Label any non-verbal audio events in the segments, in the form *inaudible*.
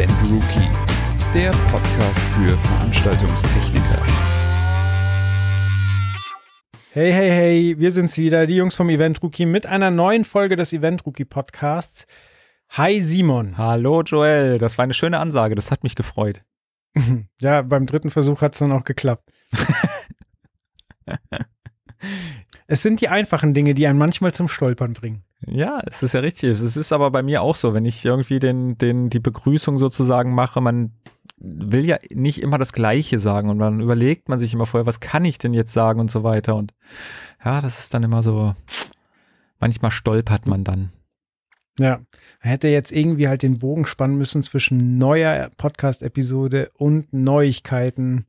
Event Rookie, der Podcast für Veranstaltungstechniker. Hey, hey, hey, wir sind's wieder, die Jungs vom Event Rookie mit einer neuen Folge des Event Rookie Podcasts. Hi Simon. Hallo Joel, das war eine schöne Ansage, das hat mich gefreut. *laughs* ja, beim dritten Versuch hat's dann auch geklappt. *laughs* Es sind die einfachen Dinge, die einen manchmal zum Stolpern bringen. Ja, es ist ja richtig. Es ist aber bei mir auch so, wenn ich irgendwie den, den, die Begrüßung sozusagen mache, man will ja nicht immer das Gleiche sagen und dann überlegt man sich immer vorher, was kann ich denn jetzt sagen und so weiter. Und ja, das ist dann immer so, manchmal stolpert man dann. Ja, man hätte jetzt irgendwie halt den Bogen spannen müssen zwischen neuer Podcast-Episode und Neuigkeiten.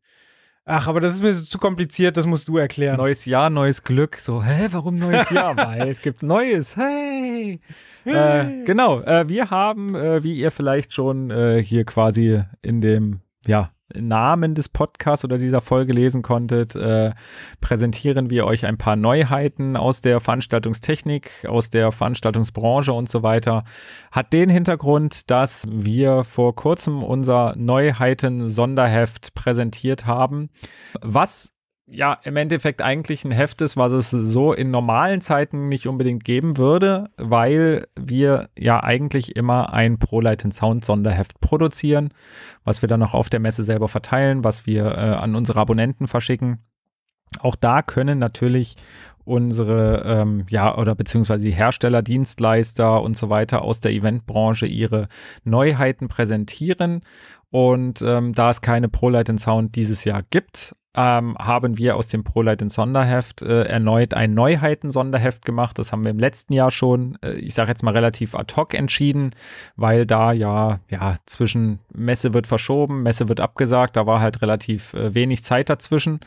Ach, aber das ist mir so zu kompliziert, das musst du erklären. Neues Jahr, neues Glück. So, hä, warum neues Jahr? Weil *laughs* es gibt Neues. Hey! Äh, genau, äh, wir haben, äh, wie ihr vielleicht schon äh, hier quasi in dem, ja, Namen des Podcasts oder dieser Folge lesen konntet, äh, präsentieren wir euch ein paar Neuheiten aus der Veranstaltungstechnik, aus der Veranstaltungsbranche und so weiter. Hat den Hintergrund, dass wir vor kurzem unser Neuheiten-Sonderheft präsentiert haben, was ja im Endeffekt eigentlich ein Heft ist, was es so in normalen Zeiten nicht unbedingt geben würde, weil wir ja eigentlich immer ein ProLight Sound Sonderheft produzieren, was wir dann auch auf der Messe selber verteilen, was wir äh, an unsere Abonnenten verschicken. Auch da können natürlich unsere, ähm, ja, oder beziehungsweise die Hersteller, Dienstleister und so weiter aus der Eventbranche ihre Neuheiten präsentieren. Und ähm, da es keine ProLight Sound dieses Jahr gibt, ähm, haben wir aus dem ProLight in Sonderheft äh, erneut ein Neuheiten-Sonderheft gemacht. Das haben wir im letzten Jahr schon, äh, ich sage jetzt mal relativ ad hoc entschieden, weil da ja, ja, zwischen Messe wird verschoben, Messe wird abgesagt, da war halt relativ äh, wenig Zeit dazwischen.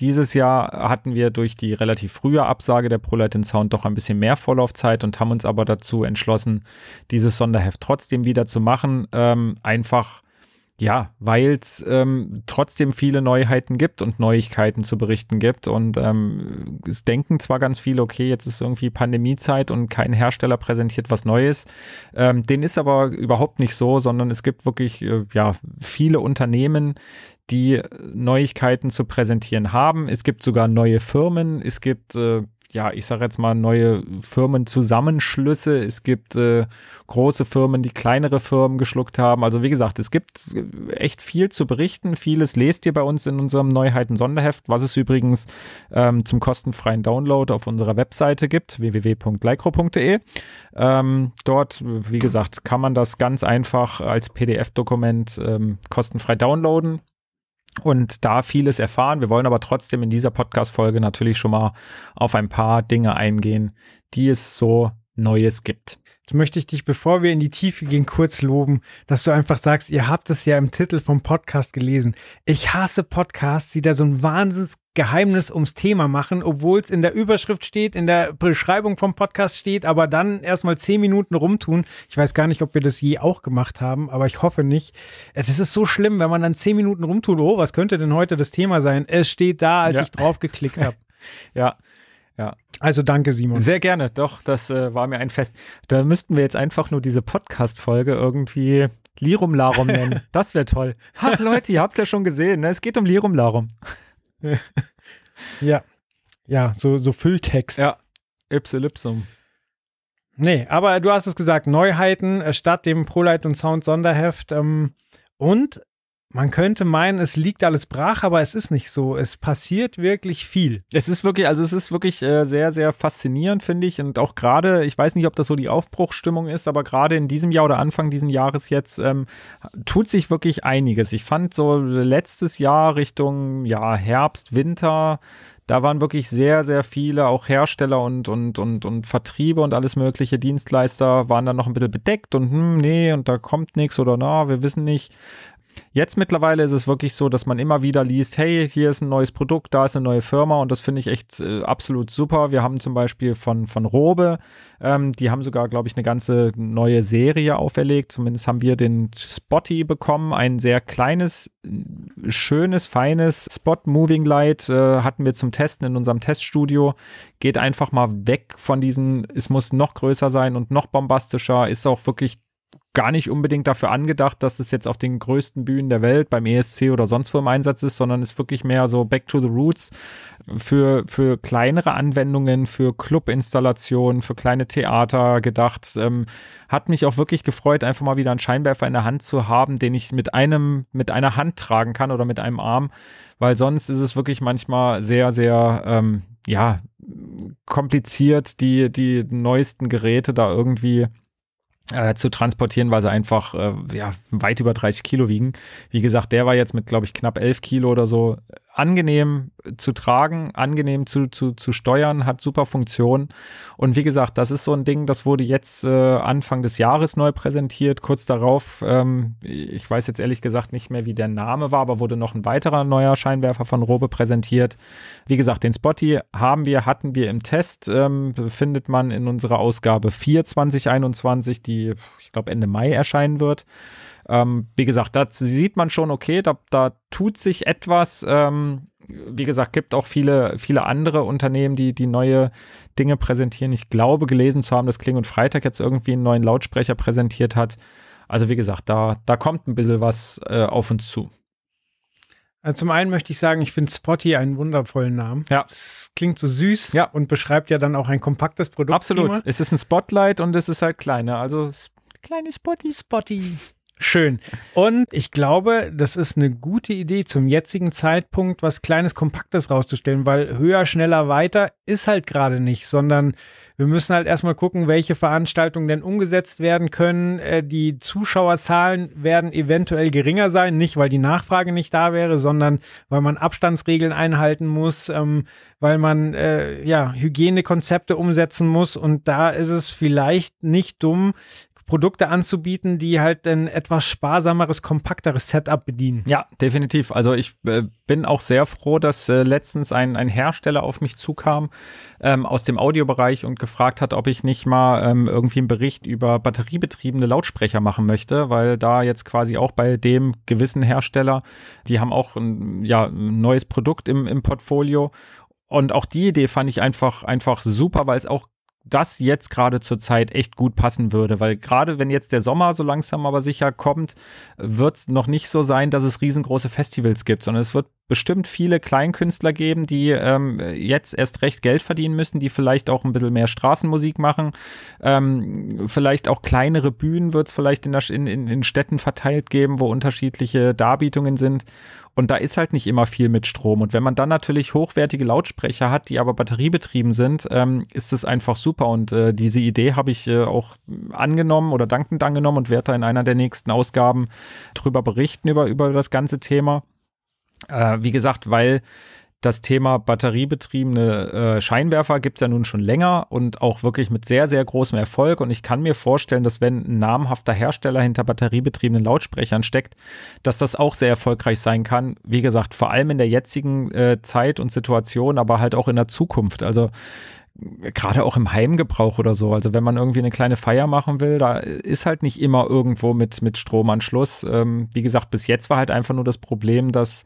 Dieses Jahr hatten wir durch die relativ frühe Absage der ProLight in Sound doch ein bisschen mehr Vorlaufzeit und haben uns aber dazu entschlossen, dieses Sonderheft trotzdem wieder zu machen. Ähm, einfach ja, weil es ähm, trotzdem viele Neuheiten gibt und Neuigkeiten zu berichten gibt. Und ähm, es denken zwar ganz viele, okay, jetzt ist irgendwie Pandemiezeit und kein Hersteller präsentiert was Neues. Ähm, den ist aber überhaupt nicht so, sondern es gibt wirklich äh, ja, viele Unternehmen, die Neuigkeiten zu präsentieren haben. Es gibt sogar neue Firmen, es gibt äh, ja, ich sage jetzt mal, neue Firmenzusammenschlüsse. Es gibt äh, große Firmen, die kleinere Firmen geschluckt haben. Also wie gesagt, es gibt äh, echt viel zu berichten. Vieles lest ihr bei uns in unserem Neuheiten-Sonderheft, was es übrigens ähm, zum kostenfreien Download auf unserer Webseite gibt, www.lycro.de. Ähm, dort, wie gesagt, kann man das ganz einfach als PDF-Dokument ähm, kostenfrei downloaden und da vieles erfahren. Wir wollen aber trotzdem in dieser Podcast-Folge natürlich schon mal auf ein paar Dinge eingehen, die es so Neues gibt möchte ich dich, bevor wir in die Tiefe gehen, kurz loben, dass du einfach sagst, ihr habt es ja im Titel vom Podcast gelesen. Ich hasse Podcasts, die da so ein Wahnsinnsgeheimnis ums Thema machen, obwohl es in der Überschrift steht, in der Beschreibung vom Podcast steht, aber dann erstmal zehn Minuten rumtun. Ich weiß gar nicht, ob wir das je auch gemacht haben, aber ich hoffe nicht. Es ist so schlimm, wenn man dann zehn Minuten rumtut, oh, was könnte denn heute das Thema sein? Es steht da, als ja. ich draufgeklickt geklickt habe. *laughs* ja, ja. Also danke, Simon. Sehr gerne, doch, das äh, war mir ein Fest. Da müssten wir jetzt einfach nur diese Podcast-Folge irgendwie Lirum Larum nennen. *laughs* Das wäre toll. Ach Leute, ihr habt es ja schon gesehen, ne? es geht um Lirum Larum. *laughs* ja. Ja, so, so Fülltext. Ja, Ipsilipsum. Nee, aber du hast es gesagt, Neuheiten äh, statt dem ProLight und Sound Sonderheft. Ähm, und man könnte meinen, es liegt alles brach, aber es ist nicht so. Es passiert wirklich viel. Es ist wirklich, also es ist wirklich äh, sehr, sehr faszinierend, finde ich. Und auch gerade, ich weiß nicht, ob das so die Aufbruchstimmung ist, aber gerade in diesem Jahr oder Anfang dieses Jahres jetzt ähm, tut sich wirklich einiges. Ich fand so letztes Jahr Richtung ja, Herbst, Winter, da waren wirklich sehr, sehr viele, auch Hersteller und, und, und, und Vertriebe und alles mögliche Dienstleister waren dann noch ein bisschen bedeckt und hm, nee, und da kommt nichts oder na, wir wissen nicht. Jetzt mittlerweile ist es wirklich so, dass man immer wieder liest, hey, hier ist ein neues Produkt, da ist eine neue Firma und das finde ich echt äh, absolut super. Wir haben zum Beispiel von, von Robe, ähm, die haben sogar, glaube ich, eine ganze neue Serie auferlegt. Zumindest haben wir den Spotty bekommen, ein sehr kleines, schönes, feines Spot Moving Light äh, hatten wir zum Testen in unserem Teststudio. Geht einfach mal weg von diesen, es muss noch größer sein und noch bombastischer, ist auch wirklich gar nicht unbedingt dafür angedacht, dass es jetzt auf den größten Bühnen der Welt beim ESC oder sonst wo im Einsatz ist, sondern ist wirklich mehr so Back to the Roots für, für kleinere Anwendungen, für Clubinstallationen, für kleine Theater gedacht. Ähm, hat mich auch wirklich gefreut, einfach mal wieder einen Scheinwerfer in der Hand zu haben, den ich mit einem, mit einer Hand tragen kann oder mit einem Arm, weil sonst ist es wirklich manchmal sehr, sehr, ähm, ja, kompliziert, die, die neuesten Geräte da irgendwie äh, zu transportieren, weil sie einfach äh, ja, weit über 30 Kilo wiegen. Wie gesagt, der war jetzt mit, glaube ich, knapp 11 Kilo oder so angenehm zu tragen, angenehm zu, zu, zu steuern, hat super Funktion. Und wie gesagt, das ist so ein Ding, das wurde jetzt äh, Anfang des Jahres neu präsentiert. Kurz darauf, ähm, ich weiß jetzt ehrlich gesagt nicht mehr, wie der Name war, aber wurde noch ein weiterer neuer Scheinwerfer von Robe präsentiert. Wie gesagt, den Spotty haben wir, hatten wir im Test, ähm, findet man in unserer Ausgabe 4 2021, die ich glaube Ende Mai erscheinen wird. Ähm, wie gesagt, da sieht man schon, okay, da, da tut sich etwas. Ähm, wie gesagt, gibt auch viele, viele andere Unternehmen, die, die neue Dinge präsentieren. Ich glaube, gelesen zu haben, dass Kling und Freitag jetzt irgendwie einen neuen Lautsprecher präsentiert hat. Also wie gesagt, da, da kommt ein bisschen was äh, auf uns zu. Also zum einen möchte ich sagen, ich finde Spotty einen wundervollen Namen. Ja. Es klingt so süß ja. und beschreibt ja dann auch ein kompaktes Produkt. Absolut. Es ist ein Spotlight und es ist halt kleiner. Also kleine Spotty. Spotty. Schön. Und ich glaube, das ist eine gute Idee, zum jetzigen Zeitpunkt was Kleines, Kompaktes rauszustellen, weil höher, schneller, weiter ist halt gerade nicht, sondern wir müssen halt erstmal gucken, welche Veranstaltungen denn umgesetzt werden können. Äh, die Zuschauerzahlen werden eventuell geringer sein, nicht weil die Nachfrage nicht da wäre, sondern weil man Abstandsregeln einhalten muss, ähm, weil man äh, ja Hygienekonzepte umsetzen muss. Und da ist es vielleicht nicht dumm, Produkte anzubieten, die halt ein etwas sparsameres, kompakteres Setup bedienen. Ja, definitiv. Also ich äh, bin auch sehr froh, dass äh, letztens ein, ein Hersteller auf mich zukam ähm, aus dem Audiobereich und gefragt hat, ob ich nicht mal ähm, irgendwie einen Bericht über batteriebetriebene Lautsprecher machen möchte, weil da jetzt quasi auch bei dem gewissen Hersteller, die haben auch ein, ja, ein neues Produkt im, im Portfolio und auch die Idee fand ich einfach, einfach super, weil es auch das jetzt gerade zur Zeit echt gut passen würde, weil gerade wenn jetzt der Sommer so langsam aber sicher kommt, wird es noch nicht so sein, dass es riesengroße Festivals gibt, sondern es wird bestimmt viele Kleinkünstler geben, die ähm, jetzt erst recht Geld verdienen müssen, die vielleicht auch ein bisschen mehr Straßenmusik machen. Ähm, vielleicht auch kleinere Bühnen wird es vielleicht in, der, in, in Städten verteilt geben, wo unterschiedliche Darbietungen sind. Und da ist halt nicht immer viel mit Strom. Und wenn man dann natürlich hochwertige Lautsprecher hat, die aber batteriebetrieben sind, ähm, ist es einfach super. Und äh, diese Idee habe ich äh, auch angenommen oder dankend angenommen und werde da in einer der nächsten Ausgaben drüber berichten über, über das ganze Thema. Äh, wie gesagt, weil das Thema batteriebetriebene äh, Scheinwerfer gibt es ja nun schon länger und auch wirklich mit sehr, sehr großem Erfolg. Und ich kann mir vorstellen, dass wenn ein namhafter Hersteller hinter batteriebetriebenen Lautsprechern steckt, dass das auch sehr erfolgreich sein kann. Wie gesagt, vor allem in der jetzigen äh, Zeit und Situation, aber halt auch in der Zukunft. Also gerade auch im Heimgebrauch oder so. Also wenn man irgendwie eine kleine Feier machen will, da ist halt nicht immer irgendwo mit, mit Stromanschluss. Ähm, wie gesagt, bis jetzt war halt einfach nur das Problem, dass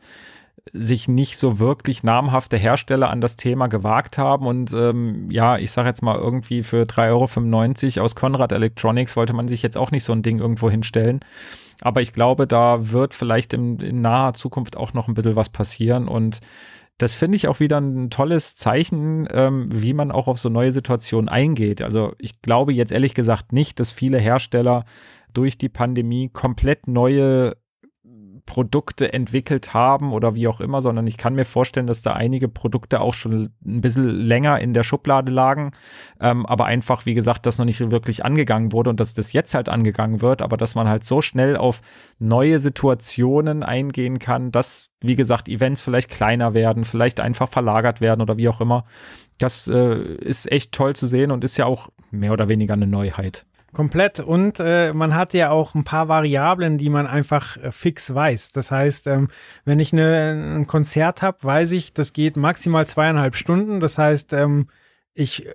sich nicht so wirklich namhafte Hersteller an das Thema gewagt haben. Und ähm, ja, ich sage jetzt mal irgendwie für 3,95 Euro aus Conrad Electronics wollte man sich jetzt auch nicht so ein Ding irgendwo hinstellen. Aber ich glaube, da wird vielleicht in, in naher Zukunft auch noch ein bisschen was passieren und das finde ich auch wieder ein tolles Zeichen, ähm, wie man auch auf so neue Situationen eingeht. Also ich glaube jetzt ehrlich gesagt nicht, dass viele Hersteller durch die Pandemie komplett neue Produkte entwickelt haben oder wie auch immer, sondern ich kann mir vorstellen, dass da einige Produkte auch schon ein bisschen länger in der Schublade lagen, ähm, aber einfach, wie gesagt, das noch nicht wirklich angegangen wurde und dass das jetzt halt angegangen wird, aber dass man halt so schnell auf neue Situationen eingehen kann, dass, wie gesagt, Events vielleicht kleiner werden, vielleicht einfach verlagert werden oder wie auch immer. Das äh, ist echt toll zu sehen und ist ja auch mehr oder weniger eine Neuheit. Komplett. Und äh, man hat ja auch ein paar Variablen, die man einfach äh, fix weiß. Das heißt, ähm, wenn ich eine, ein Konzert habe, weiß ich, das geht maximal zweieinhalb Stunden. Das heißt, ähm, ich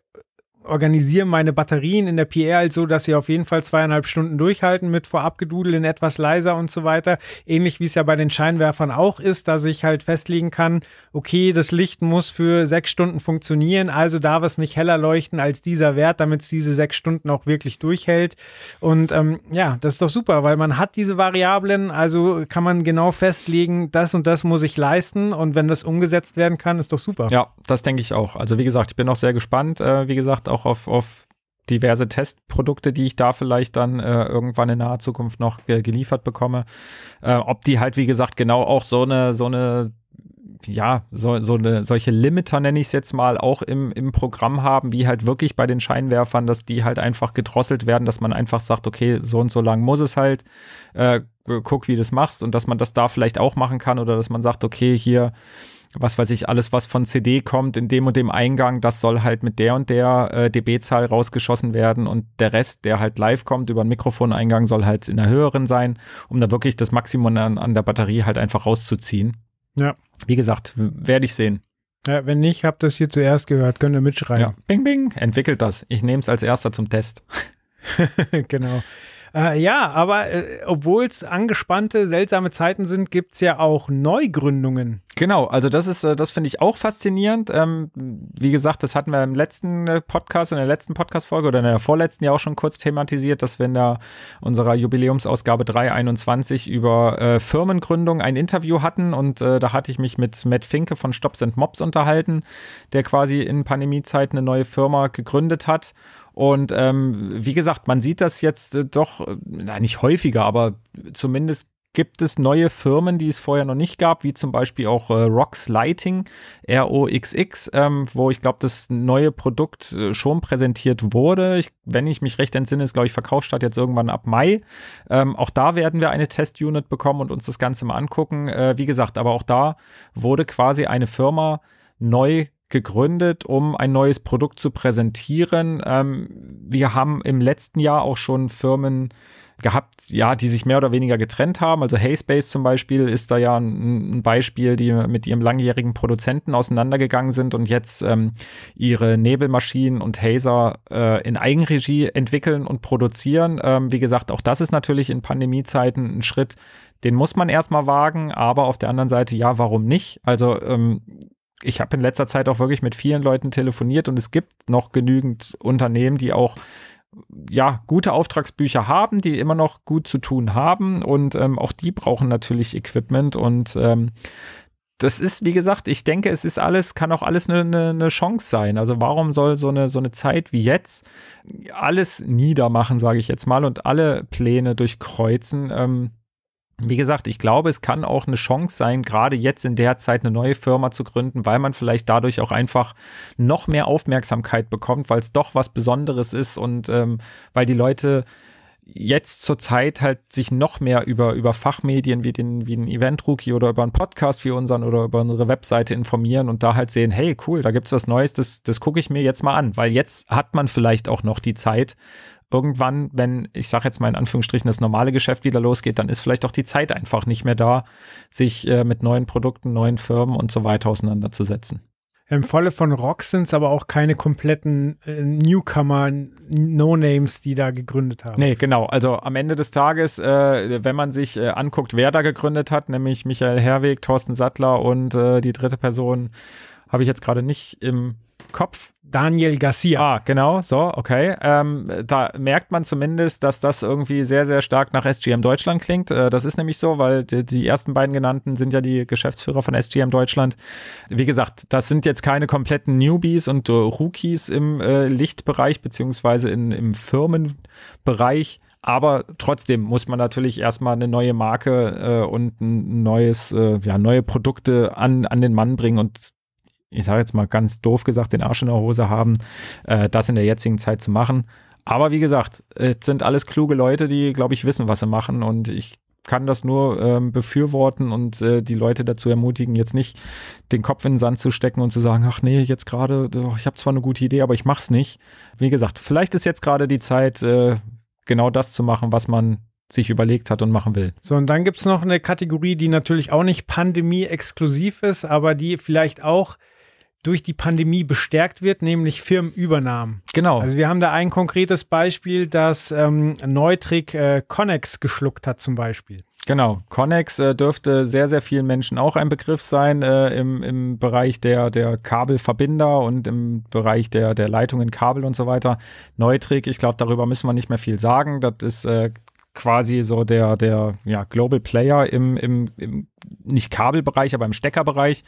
organisiere meine Batterien in der PR halt so, dass sie auf jeden Fall zweieinhalb Stunden durchhalten mit vorab gedudeln, etwas leiser und so weiter. Ähnlich wie es ja bei den Scheinwerfern auch ist, dass ich halt festlegen kann, okay, das Licht muss für sechs Stunden funktionieren, also darf es nicht heller leuchten als dieser Wert, damit es diese sechs Stunden auch wirklich durchhält. Und ähm, ja, das ist doch super, weil man hat diese Variablen, also kann man genau festlegen, das und das muss ich leisten und wenn das umgesetzt werden kann, ist doch super. Ja, das denke ich auch. Also wie gesagt, ich bin auch sehr gespannt. Äh, wie gesagt, auch auch auf, auf diverse Testprodukte, die ich da vielleicht dann äh, irgendwann in naher Zukunft noch ge geliefert bekomme. Äh, ob die halt, wie gesagt, genau auch so eine, so eine ja, so, so eine, solche Limiter nenne ich es jetzt mal, auch im, im Programm haben, wie halt wirklich bei den Scheinwerfern, dass die halt einfach gedrosselt werden, dass man einfach sagt, okay, so und so lang muss es halt, äh, guck, wie du das machst und dass man das da vielleicht auch machen kann oder dass man sagt, okay, hier was weiß ich, alles, was von CD kommt, in dem und dem Eingang, das soll halt mit der und der äh, dB-Zahl rausgeschossen werden und der Rest, der halt live kommt über einen Mikrofoneingang, soll halt in der höheren sein, um da wirklich das Maximum an, an der Batterie halt einfach rauszuziehen. Ja. Wie gesagt, werde ich sehen. Ja, wenn nicht, habt ihr es hier zuerst gehört, könnt ihr mitschreiben. Ja. Bing, bing, entwickelt das. Ich nehme es als erster zum Test. *laughs* genau. Äh, ja, aber äh, obwohl es angespannte, seltsame Zeiten sind, gibt es ja auch Neugründungen. Genau, also das ist, äh, das finde ich auch faszinierend. Ähm, wie gesagt, das hatten wir im letzten äh, Podcast, in der letzten Podcast-Folge oder in der vorletzten ja auch schon kurz thematisiert, dass wir in der, unserer Jubiläumsausgabe 321 über äh, Firmengründung ein Interview hatten und äh, da hatte ich mich mit Matt Finke von Stops and Mobs unterhalten, der quasi in Pandemiezeiten eine neue Firma gegründet hat und ähm, wie gesagt, man sieht das jetzt äh, doch, äh, nicht häufiger, aber zumindest gibt es neue Firmen, die es vorher noch nicht gab, wie zum Beispiel auch äh, Rocks Lighting, ROXX, ähm, wo ich glaube, das neue Produkt äh, schon präsentiert wurde. Ich, wenn ich mich recht entsinne, ist, glaube ich, Verkaufsstart jetzt irgendwann ab Mai. Ähm, auch da werden wir eine Testunit bekommen und uns das Ganze mal angucken. Äh, wie gesagt, aber auch da wurde quasi eine Firma neu gegründet, um ein neues Produkt zu präsentieren. Ähm, wir haben im letzten Jahr auch schon Firmen gehabt, ja, die sich mehr oder weniger getrennt haben. Also Hayspace zum Beispiel ist da ja ein, ein Beispiel, die mit ihrem langjährigen Produzenten auseinandergegangen sind und jetzt ähm, ihre Nebelmaschinen und Haser äh, in Eigenregie entwickeln und produzieren. Ähm, wie gesagt, auch das ist natürlich in Pandemiezeiten ein Schritt, den muss man erstmal wagen, aber auf der anderen Seite, ja, warum nicht? Also ähm, ich habe in letzter Zeit auch wirklich mit vielen Leuten telefoniert und es gibt noch genügend Unternehmen, die auch ja, gute Auftragsbücher haben, die immer noch gut zu tun haben und ähm, auch die brauchen natürlich Equipment und ähm, das ist, wie gesagt, ich denke, es ist alles, kann auch alles eine, eine, eine Chance sein. Also warum soll so eine, so eine Zeit wie jetzt alles niedermachen, sage ich jetzt mal, und alle Pläne durchkreuzen? Ähm, wie gesagt, ich glaube, es kann auch eine Chance sein, gerade jetzt in der Zeit eine neue Firma zu gründen, weil man vielleicht dadurch auch einfach noch mehr Aufmerksamkeit bekommt, weil es doch was Besonderes ist und ähm, weil die Leute jetzt zur Zeit halt sich noch mehr über, über Fachmedien wie den, wie den Event Rookie oder über einen Podcast wie unseren oder über unsere Webseite informieren und da halt sehen, hey, cool, da gibt's was Neues, das, das gucke ich mir jetzt mal an, weil jetzt hat man vielleicht auch noch die Zeit irgendwann, wenn, ich sage jetzt mal in Anführungsstrichen, das normale Geschäft wieder losgeht, dann ist vielleicht auch die Zeit einfach nicht mehr da, sich äh, mit neuen Produkten, neuen Firmen und so weiter auseinanderzusetzen. Im Falle von Rock sind es aber auch keine kompletten äh, Newcomer, No-Names, die da gegründet haben. Nee, genau. Also am Ende des Tages, äh, wenn man sich äh, anguckt, wer da gegründet hat, nämlich Michael Herweg, Thorsten Sattler und äh, die dritte Person habe ich jetzt gerade nicht im Kopf. Daniel Garcia. Ah, genau, so, okay. Ähm, da merkt man zumindest, dass das irgendwie sehr, sehr stark nach SGM Deutschland klingt. Äh, das ist nämlich so, weil die, die, ersten beiden genannten sind ja die Geschäftsführer von SGM Deutschland. Wie gesagt, das sind jetzt keine kompletten Newbies und äh, Rookies im äh, Lichtbereich beziehungsweise in, im Firmenbereich. Aber trotzdem muss man natürlich erstmal eine neue Marke äh, und ein neues, äh, ja, neue Produkte an, an den Mann bringen. Und ich sage jetzt mal ganz doof gesagt, den Arsch in der Hose haben, äh, das in der jetzigen Zeit zu machen. Aber wie gesagt, äh, es sind alles kluge Leute, die, glaube ich, wissen, was sie machen. Und ich kann das nur ähm, befürworten und äh, die Leute dazu ermutigen, jetzt nicht den Kopf in den Sand zu stecken und zu sagen, ach nee, jetzt gerade, ich habe zwar eine gute Idee, aber ich mach's nicht. Wie gesagt, vielleicht ist jetzt gerade die Zeit, äh, genau das zu machen, was man sich überlegt hat und machen will. So, und dann gibt es noch eine Kategorie, die natürlich auch nicht pandemie-exklusiv ist, aber die vielleicht auch durch die Pandemie bestärkt wird, nämlich Firmenübernahmen. Genau. Also wir haben da ein konkretes Beispiel, das ähm, Neutrik äh, Connex geschluckt hat zum Beispiel. Genau, Connex äh, dürfte sehr, sehr vielen Menschen auch ein Begriff sein äh, im, im Bereich der, der Kabelverbinder und im Bereich der, der Leitungen, Kabel und so weiter. Neutrik, ich glaube, darüber müssen wir nicht mehr viel sagen. Das ist äh, quasi so der, der ja, Global Player im, im, im nicht Kabelbereich, aber im Steckerbereich.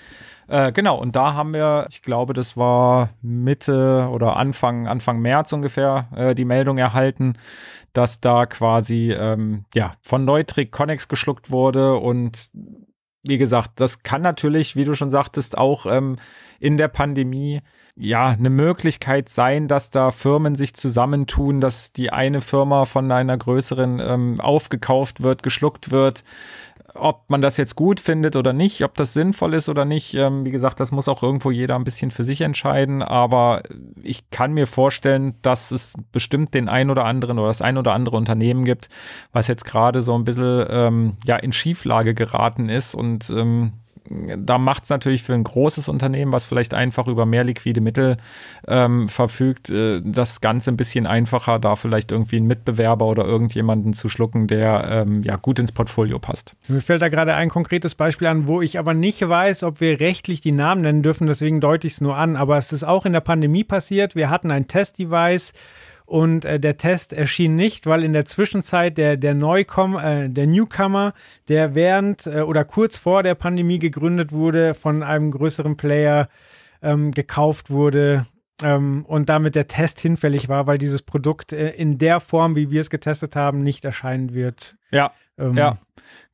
Äh, genau, und da haben wir, ich glaube, das war Mitte oder Anfang, Anfang März ungefähr, äh, die Meldung erhalten, dass da quasi ähm, ja, von Neutrik Connex geschluckt wurde. Und wie gesagt, das kann natürlich, wie du schon sagtest, auch ähm, in der Pandemie ja, eine Möglichkeit sein, dass da Firmen sich zusammentun, dass die eine Firma von einer größeren ähm, aufgekauft wird, geschluckt wird. Ob man das jetzt gut findet oder nicht, ob das sinnvoll ist oder nicht, ähm, wie gesagt, das muss auch irgendwo jeder ein bisschen für sich entscheiden. Aber ich kann mir vorstellen, dass es bestimmt den ein oder anderen oder das ein oder andere Unternehmen gibt, was jetzt gerade so ein bisschen ähm, ja, in Schieflage geraten ist und ähm, da macht es natürlich für ein großes Unternehmen, was vielleicht einfach über mehr liquide Mittel ähm, verfügt, äh, das Ganze ein bisschen einfacher, da vielleicht irgendwie einen Mitbewerber oder irgendjemanden zu schlucken, der ähm, ja gut ins Portfolio passt. Mir fällt da gerade ein konkretes Beispiel an, wo ich aber nicht weiß, ob wir rechtlich die Namen nennen dürfen, deswegen deute ich es nur an. Aber es ist auch in der Pandemie passiert. Wir hatten ein Testdevice. Und äh, der Test erschien nicht, weil in der Zwischenzeit der, der, Neukom äh, der Newcomer, der während äh, oder kurz vor der Pandemie gegründet wurde, von einem größeren Player ähm, gekauft wurde, ähm, und damit der Test hinfällig war, weil dieses Produkt äh, in der Form, wie wir es getestet haben, nicht erscheinen wird. Ja. Ähm, ja.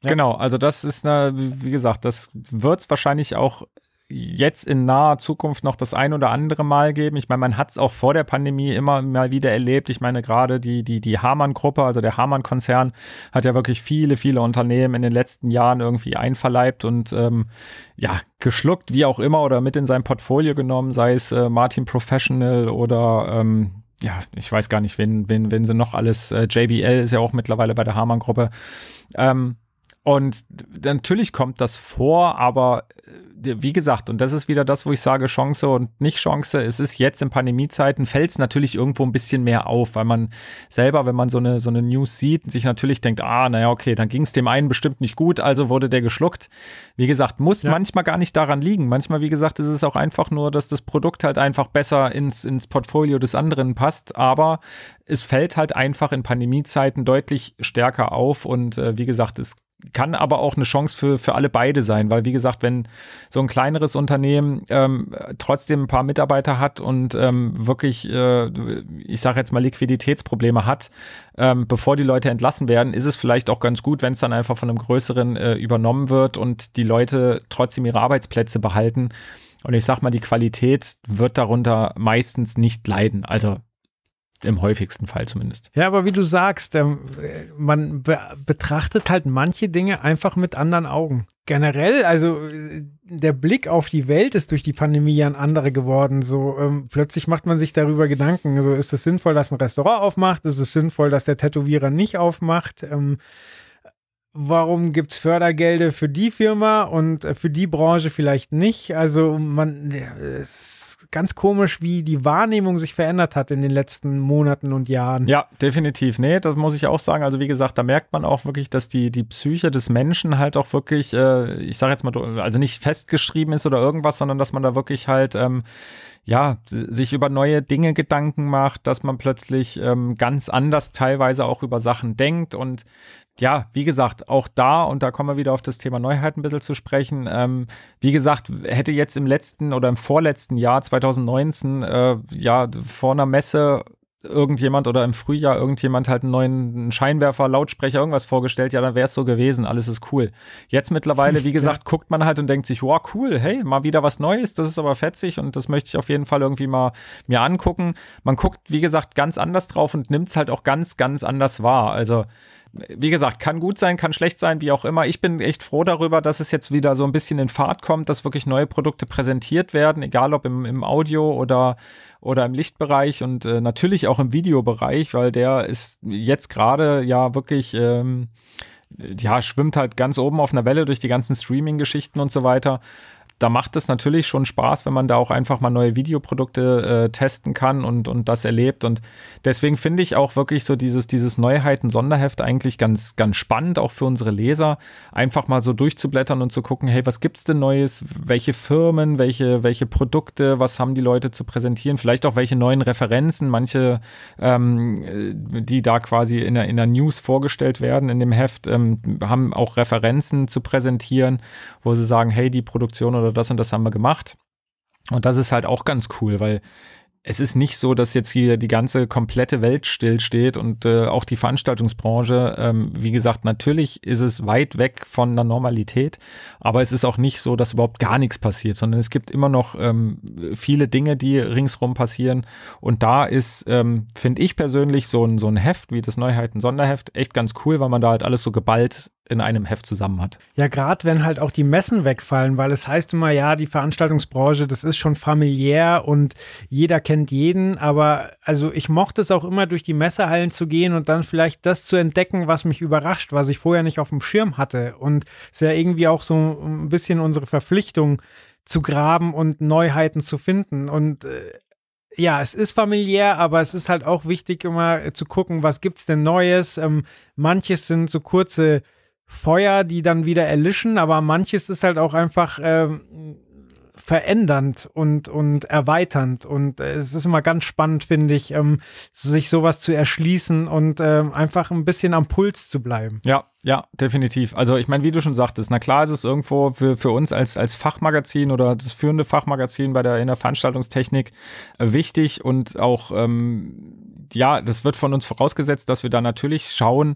ja. Genau, also das ist, eine, wie gesagt, das wird es wahrscheinlich auch jetzt in naher Zukunft noch das ein oder andere Mal geben. Ich meine, man hat es auch vor der Pandemie immer mal wieder erlebt. Ich meine, gerade die, die, die Hamann-Gruppe, also der Hamann-Konzern, hat ja wirklich viele, viele Unternehmen in den letzten Jahren irgendwie einverleibt und ähm, ja, geschluckt, wie auch immer, oder mit in sein Portfolio genommen, sei es äh, Martin Professional oder ähm, ja, ich weiß gar nicht, wen, wen, wen sie noch alles, äh, JBL ist ja auch mittlerweile bei der Hamann-Gruppe. Ähm, und natürlich kommt das vor, aber äh, wie gesagt, und das ist wieder das, wo ich sage, Chance und nicht Chance. Es ist jetzt in Pandemiezeiten, fällt es natürlich irgendwo ein bisschen mehr auf, weil man selber, wenn man so eine, so eine News sieht, sich natürlich denkt, ah, naja, okay, dann ging es dem einen bestimmt nicht gut, also wurde der geschluckt. Wie gesagt, muss ja. manchmal gar nicht daran liegen. Manchmal, wie gesagt, ist es auch einfach nur, dass das Produkt halt einfach besser ins, ins Portfolio des anderen passt, aber es fällt halt einfach in Pandemiezeiten deutlich stärker auf und äh, wie gesagt, es kann aber auch eine Chance für, für alle beide sein, weil wie gesagt, wenn so ein kleineres Unternehmen ähm, trotzdem ein paar Mitarbeiter hat und ähm, wirklich, äh, ich sage jetzt mal, Liquiditätsprobleme hat, ähm, bevor die Leute entlassen werden, ist es vielleicht auch ganz gut, wenn es dann einfach von einem größeren äh, übernommen wird und die Leute trotzdem ihre Arbeitsplätze behalten. Und ich sag mal, die Qualität wird darunter meistens nicht leiden. Also im häufigsten Fall zumindest. Ja, aber wie du sagst, ähm, man be betrachtet halt manche Dinge einfach mit anderen Augen. Generell, also äh, der Blick auf die Welt ist durch die Pandemie ja ein anderer geworden. So ähm, plötzlich macht man sich darüber Gedanken. So ist es sinnvoll, dass ein Restaurant aufmacht? Ist es sinnvoll, dass der Tätowierer nicht aufmacht? Ähm, warum gibt es Fördergelder für die Firma und äh, für die Branche vielleicht nicht? Also man, äh, es ganz komisch, wie die Wahrnehmung sich verändert hat in den letzten Monaten und Jahren. Ja, definitiv. Nee, das muss ich auch sagen. Also wie gesagt, da merkt man auch wirklich, dass die, die Psyche des Menschen halt auch wirklich, äh, ich sage jetzt mal, also nicht festgeschrieben ist oder irgendwas, sondern dass man da wirklich halt, ähm, ja, sich über neue Dinge Gedanken macht, dass man plötzlich ähm, ganz anders teilweise auch über Sachen denkt und ja, wie gesagt, auch da, und da kommen wir wieder auf das Thema Neuheit ein bisschen zu sprechen. Ähm, wie gesagt, hätte jetzt im letzten oder im vorletzten Jahr 2019, äh, ja, vor einer Messe irgendjemand oder im Frühjahr irgendjemand halt einen neuen Scheinwerfer, Lautsprecher, irgendwas vorgestellt, ja, dann wäre es so gewesen, alles ist cool. Jetzt mittlerweile, *laughs* wie gesagt, ja. guckt man halt und denkt sich, wow, cool, hey, mal wieder was Neues, das ist aber fetzig und das möchte ich auf jeden Fall irgendwie mal mir angucken. Man guckt, wie gesagt, ganz anders drauf und nimmt es halt auch ganz, ganz anders wahr. Also wie gesagt, kann gut sein, kann schlecht sein, wie auch immer. Ich bin echt froh darüber, dass es jetzt wieder so ein bisschen in Fahrt kommt, dass wirklich neue Produkte präsentiert werden, egal ob im, im Audio oder, oder im Lichtbereich und äh, natürlich auch im Videobereich, weil der ist jetzt gerade ja wirklich. Ähm, ja, schwimmt halt ganz oben auf einer Welle durch die ganzen Streaming-Geschichten und so weiter da macht es natürlich schon Spaß, wenn man da auch einfach mal neue Videoprodukte äh, testen kann und, und das erlebt. Und deswegen finde ich auch wirklich so dieses, dieses Neuheiten-Sonderheft eigentlich ganz, ganz spannend, auch für unsere Leser, einfach mal so durchzublättern und zu gucken, hey, was gibt es denn Neues? Welche Firmen, welche, welche Produkte, was haben die Leute zu präsentieren? Vielleicht auch welche neuen Referenzen, manche, ähm, äh, die da quasi in der, in der News vorgestellt werden in dem Heft, ähm, haben auch Referenzen zu präsentieren, wo sie sagen, hey, die Produktion oder oder das und das haben wir gemacht. Und das ist halt auch ganz cool, weil es ist nicht so, dass jetzt hier die ganze komplette Welt stillsteht und äh, auch die Veranstaltungsbranche, ähm, wie gesagt, natürlich ist es weit weg von der Normalität, aber es ist auch nicht so, dass überhaupt gar nichts passiert, sondern es gibt immer noch ähm, viele Dinge, die ringsrum passieren. Und da ist, ähm, finde ich persönlich, so ein, so ein Heft wie das Neuheiten-Sonderheft echt ganz cool, weil man da halt alles so geballt in einem Heft zusammen hat. Ja, gerade wenn halt auch die Messen wegfallen, weil es heißt immer, ja, die Veranstaltungsbranche, das ist schon familiär und jeder kennt jeden, aber also ich mochte es auch immer, durch die Messehallen zu gehen und dann vielleicht das zu entdecken, was mich überrascht, was ich vorher nicht auf dem Schirm hatte. Und es ist ja irgendwie auch so ein bisschen unsere Verpflichtung zu graben und Neuheiten zu finden. Und äh, ja, es ist familiär, aber es ist halt auch wichtig, immer zu gucken, was gibt es denn Neues. Ähm, manches sind so kurze Feuer, die dann wieder erlischen, aber manches ist halt auch einfach äh, verändernd und, und erweiternd. Und äh, es ist immer ganz spannend, finde ich, ähm, sich sowas zu erschließen und äh, einfach ein bisschen am Puls zu bleiben. Ja, ja, definitiv. Also ich meine, wie du schon sagtest, na klar ist es irgendwo für, für uns als, als Fachmagazin oder das führende Fachmagazin bei der, in der Veranstaltungstechnik äh, wichtig und auch, ähm, ja, das wird von uns vorausgesetzt, dass wir da natürlich schauen,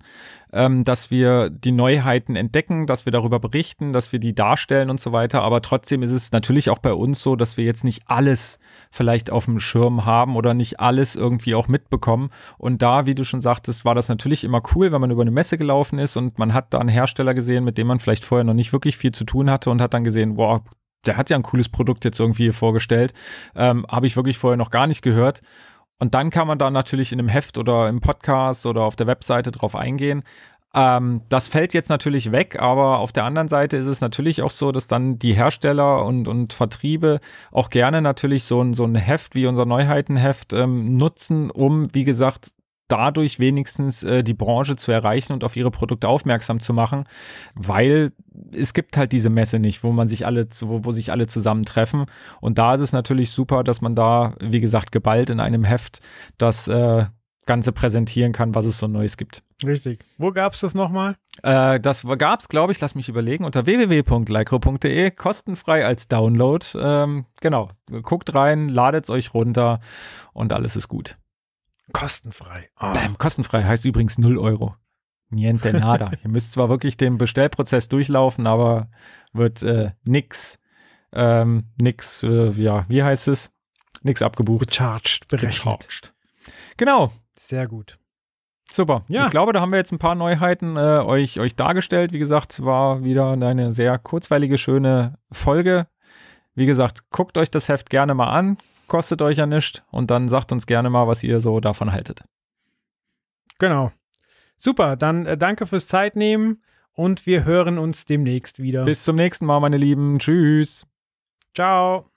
ähm, dass wir die Neuheiten entdecken, dass wir darüber berichten, dass wir die darstellen und so weiter. Aber trotzdem ist es natürlich auch bei uns so, dass wir jetzt nicht alles vielleicht auf dem Schirm haben oder nicht alles irgendwie auch mitbekommen. Und da, wie du schon sagtest, war das natürlich immer cool, wenn man über eine Messe gelaufen ist und man hat da einen Hersteller gesehen, mit dem man vielleicht vorher noch nicht wirklich viel zu tun hatte und hat dann gesehen, wow, der hat ja ein cooles Produkt jetzt irgendwie hier vorgestellt. Ähm, Habe ich wirklich vorher noch gar nicht gehört. Und dann kann man da natürlich in einem Heft oder im Podcast oder auf der Webseite drauf eingehen. Ähm, das fällt jetzt natürlich weg, aber auf der anderen Seite ist es natürlich auch so, dass dann die Hersteller und, und Vertriebe auch gerne natürlich so ein, so ein Heft wie unser Neuheitenheft ähm, nutzen, um, wie gesagt, dadurch wenigstens äh, die Branche zu erreichen und auf ihre Produkte aufmerksam zu machen, weil es gibt halt diese Messe nicht, wo man sich alle, wo, wo sich alle zusammentreffen. Und da ist es natürlich super, dass man da, wie gesagt, geballt in einem Heft das äh, Ganze präsentieren kann, was es so Neues gibt. Richtig. Wo gab es das nochmal? Äh, das gab es, glaube ich, lass mich überlegen, unter www.lycro.de, kostenfrei als Download. Ähm, genau, guckt rein, ladet es euch runter und alles ist gut. Kostenfrei. Oh. Bam, kostenfrei heißt übrigens 0 Euro. Niente nada. *laughs* Ihr müsst zwar wirklich den Bestellprozess durchlaufen, aber wird äh, nix, ähm, nix, äh, ja, wie heißt es? Nix abgebucht. Gecharged, berechnet. Gecharged. Genau. Sehr gut. Super. Ja. Ich glaube, da haben wir jetzt ein paar Neuheiten äh, euch, euch dargestellt. Wie gesagt, war wieder eine sehr kurzweilige, schöne Folge. Wie gesagt, guckt euch das Heft gerne mal an kostet euch ja nichts und dann sagt uns gerne mal, was ihr so davon haltet. Genau. Super, dann äh, danke fürs Zeitnehmen und wir hören uns demnächst wieder. Bis zum nächsten Mal, meine Lieben. Tschüss. Ciao.